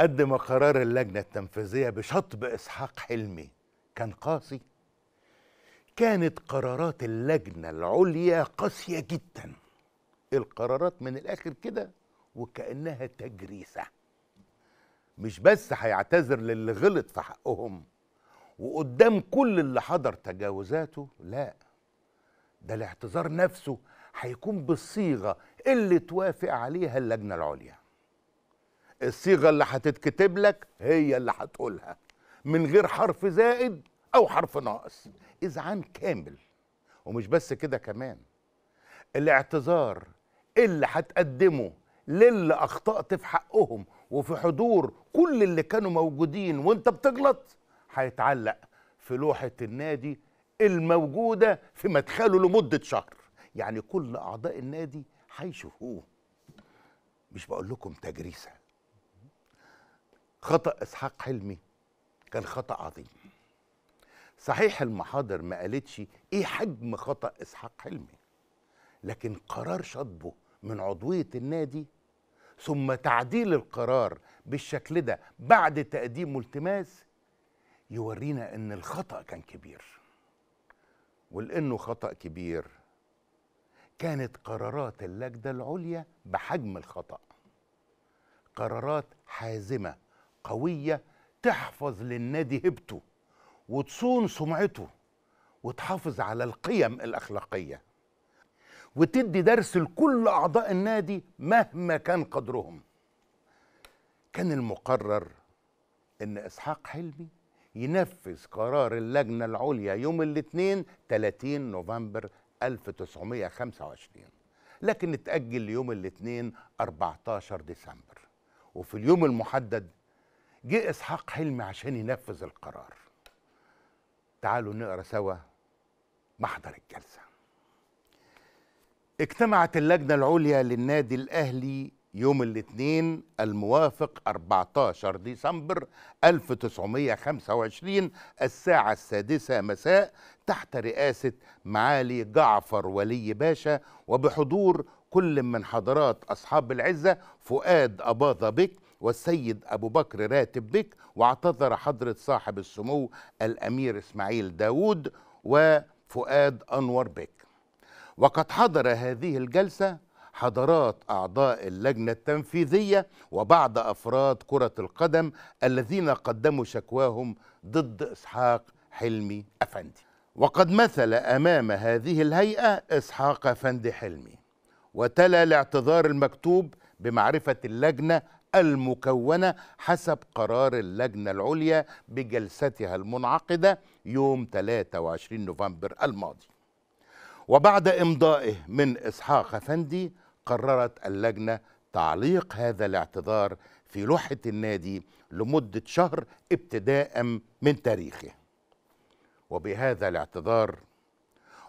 قدم قرار اللجنة التنفيذية بشطب إسحاق حلمي كان قاسي كانت قرارات اللجنة العليا قاسية جدا القرارات من الآخر كده وكأنها تجريسة مش بس هيعتذر للي غلط في حقهم وقدام كل اللي حضر تجاوزاته لا ده الاعتذار نفسه هيكون بالصيغة اللي توافق عليها اللجنة العليا الصيغه اللي هتتكتب لك هي اللي هتقولها من غير حرف زائد او حرف ناقص اذعان كامل ومش بس كده كمان الاعتذار اللي هتقدمه للي اخطات في حقهم وفي حضور كل اللي كانوا موجودين وانت بتغلط هيتعلق في لوحه النادي الموجوده في مدخله لمده شهر يعني كل اعضاء النادي هيشوفوه مش بقول لكم تجريسه خطأ إسحاق حلمي كان خطأ عظيم صحيح المحاضر ما قالتش إيه حجم خطأ إسحاق حلمي لكن قرار شطبه من عضوية النادي ثم تعديل القرار بالشكل ده بعد تقديم التماس يورينا ان الخطا كان كبير ولانه خطا كبير كانت قرارات اللجنه العليا بحجم الخطا قرارات حازمه قويه تحفظ للنادي هيبته وتصون سمعته وتحافظ على القيم الاخلاقيه وتدي درس لكل اعضاء النادي مهما كان قدرهم كان المقرر ان اسحاق حلمي ينفذ قرار اللجنه العليا يوم الاثنين 30 نوفمبر 1925 لكن اتاجل ليوم الاثنين 14 ديسمبر وفي اليوم المحدد جه اسحاق حلمي عشان ينفذ القرار تعالوا نقرا سوا محضر الجلسه اجتمعت اللجنه العليا للنادي الاهلي يوم الاثنين الموافق 14 ديسمبر 1925 الساعة السادسة مساء تحت رئاسة معالي جعفر ولي باشا وبحضور كل من حضرات أصحاب العزة فؤاد أباظة بك والسيد أبو بكر راتب بك واعتذر حضرة صاحب السمو الأمير إسماعيل داود وفؤاد أنور بك وقد حضر هذه الجلسة حضرات أعضاء اللجنة التنفيذية وبعض أفراد كرة القدم الذين قدموا شكواهم ضد إسحاق حلمي أفندي وقد مثل أمام هذه الهيئة إسحاق أفندي حلمي وتلا الاعتذار المكتوب بمعرفة اللجنة المكونة حسب قرار اللجنة العليا بجلستها المنعقدة يوم 23 نوفمبر الماضي وبعد إمضائه من إسحاق أفندي قررت اللجنة تعليق هذا الاعتذار في لوحة النادي لمدة شهر ابتداء من تاريخه وبهذا الاعتذار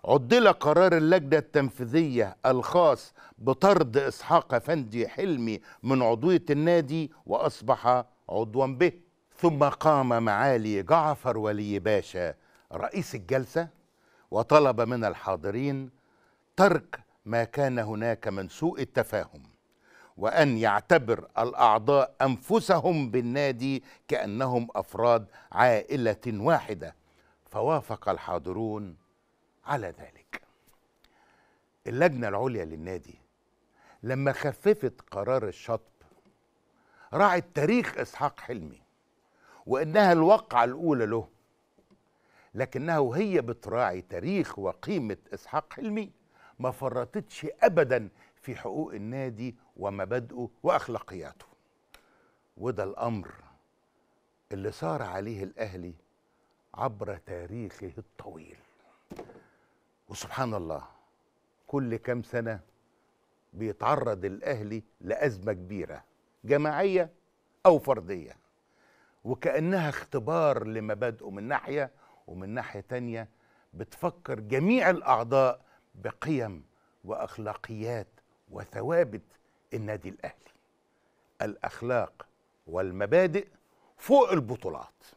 عدل قرار اللجنة التنفيذية الخاص بطرد إسحاق أفندي حلمي من عضوية النادي وأصبح عضوا به ثم قام معالي جعفر ولي باشا رئيس الجلسة وطلب من الحاضرين ترك ما كان هناك من سوء التفاهم وأن يعتبر الأعضاء أنفسهم بالنادي كأنهم أفراد عائلة واحدة فوافق الحاضرون على ذلك اللجنة العليا للنادي لما خففت قرار الشطب راعت تاريخ إسحاق حلمي وإنها الوقعة الأولى له لكنها وهي بتراعي تاريخ وقيمة إسحاق حلمي ما فرطتش أبدا في حقوق النادي ومبادئه وأخلاقياته وده الأمر اللي صار عليه الأهلي عبر تاريخه الطويل وسبحان الله كل كام سنه بيتعرض الاهلي لازمه كبيره جماعيه او فرديه وكانها اختبار لمبادئه من ناحيه ومن ناحيه تانيه بتفكر جميع الاعضاء بقيم واخلاقيات وثوابت النادي الاهلي الاخلاق والمبادئ فوق البطولات